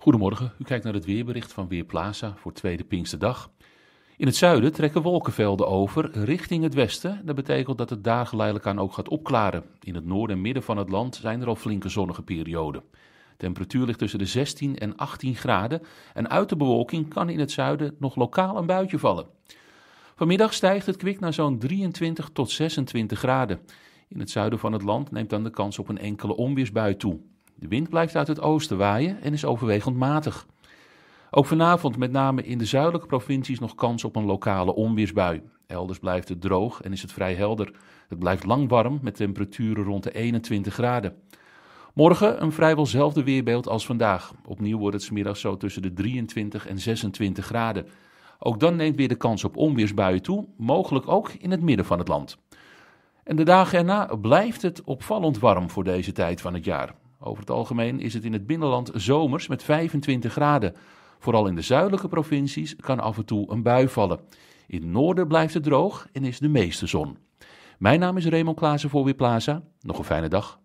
Goedemorgen, u kijkt naar het weerbericht van Weerplaza voor Tweede Pinksterdag. In het zuiden trekken wolkenvelden over richting het westen. Dat betekent dat het daar geleidelijk aan ook gaat opklaren. In het noorden en midden van het land zijn er al flinke zonnige perioden. Temperatuur ligt tussen de 16 en 18 graden en uit de bewolking kan in het zuiden nog lokaal een buitje vallen. Vanmiddag stijgt het kwik naar zo'n 23 tot 26 graden. In het zuiden van het land neemt dan de kans op een enkele onweersbui toe. De wind blijft uit het oosten waaien en is overwegend matig. Ook vanavond, met name in de zuidelijke provincies, nog kans op een lokale onweersbui. Elders blijft het droog en is het vrij helder. Het blijft lang warm met temperaturen rond de 21 graden. Morgen een vrijwel zelfde weerbeeld als vandaag. Opnieuw wordt het smiddags zo tussen de 23 en 26 graden. Ook dan neemt weer de kans op onweersbuien toe, mogelijk ook in het midden van het land. En de dagen erna blijft het opvallend warm voor deze tijd van het jaar. Over het algemeen is het in het binnenland zomers met 25 graden. Vooral in de zuidelijke provincies kan af en toe een bui vallen. In het noorden blijft het droog en is de meeste zon. Mijn naam is Raymond Klaassen voor Weerplaza. Nog een fijne dag.